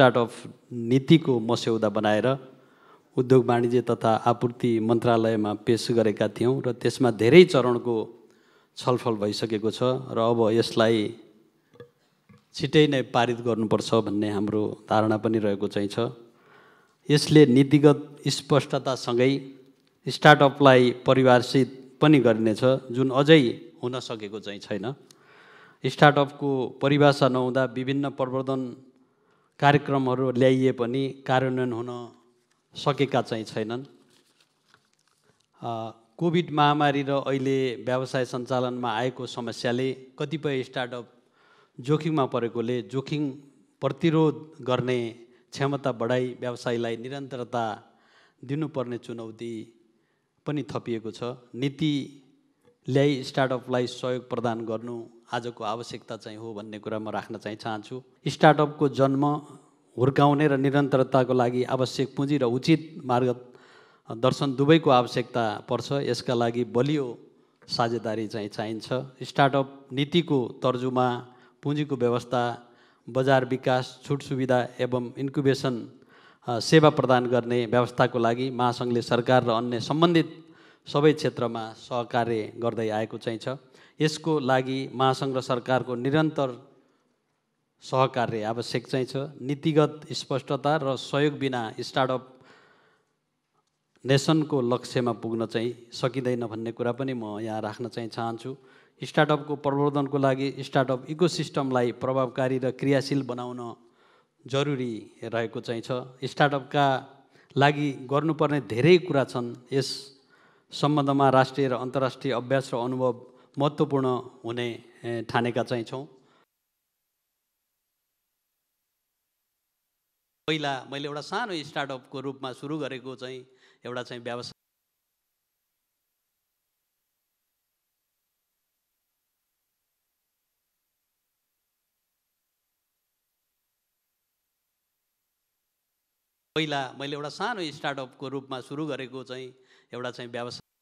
startup नीतिको मस्यौदा बनाएर उद्योग वाणिज्य तथा आपूर्ति मन्त्रालयमा पेस गरेका थियौँ र त्यसमा धेरै चरणको छलफल भइसकेको छ र अब यसलाई छिटै नै पारित गर्नुपर्छ भन्ने हाम्रो धारणा पनि रहेको चाहिँ छ यसले नीतिगत स्पष्टतासँगै स्टार्टअपलाई परिभाषित पनि गरिनेछ जुन अझै हुन सकेको चाहिँ छैन स्टार्टअपको परिभाषा नहुँदा विभिन्न प्रवर्धन कार्यक्रमहरू ल्याइए पनि कार्यान्वयन हुन सकेका चाहिँ छैनन् कोभिड महामारी र अहिले व्यवसाय सञ्चालनमा आएको समस्याले कतिपय स्टार्टअप जोखिममा परेकोले जोखिम प्रतिरोध गर्ने क्षमता बढाई व्यवसायलाई निरन्तरता दिनुपर्ने चुनौती पनि थपिएको छ नीति ल्याई स्टार्टअपलाई सहयोग प्रदान गर्नु आजको आवश्यकता चाहिँ हो भन्ने कुरा म राख्न चाहिँ चाहन्छु स्टार्टअपको जन्म हुर्काउने र निरन्तरताको लागि आवश्यक पुँजी र उचित मार्ग दर्शन दुवैको आवश्यकता पर्छ यसका लागि बलियो साझेदारी चाहिँ चाहिन्छ स्टार्टअप नीतिको तर्जुमा पुँजीको व्यवस्था बजार विकास छुट सुविधा एवं इन्क्युबेसन सेवा प्रदान गर्ने व्यवस्थाको लागि महासङ्घले सरकार र अन्य सम्बन्धित सबै क्षेत्रमा सहकार्य गर्दै आएको चाहिँ छ यसको लागि महासङ्घ र सरकारको निरन्तर सहकार्य आवश्यक चाहिँ छ नीतिगत स्पष्टता र सहयोग बिना स्टार्टअप नेसनको लक्ष्यमा पुग्न चाहिँ सकिँदैन भन्ने कुरा पनि म यहाँ राख्न चाहिँ चाहन्छु स्टार्टअपको प्रवर्धनको लागि स्टार्टअप इकोसिस्टमलाई प्रभावकारी र क्रियाशील बनाउन जरुरी रहेको चाहिँ छ स्टार्टअपका लागि गर्नुपर्ने धेरै कुरा छन् यस सम्बन्धमा राष्ट्रिय र अन्तर्राष्ट्रिय अभ्यास र अनुभव महत्त्वपूर्ण हुने ठानेका चाहिँ छौँ पहिला मैले एउटा सानो स्टार्टअपको रूपमा सुरु गरेको चाहिँ एउटा चाहिँ व्यवसाय पहिला मैले एउटा सानो स्टार्टअपको रूपमा सुरु गरेको चाहिँ एउटा चाहिँ व्यवसाय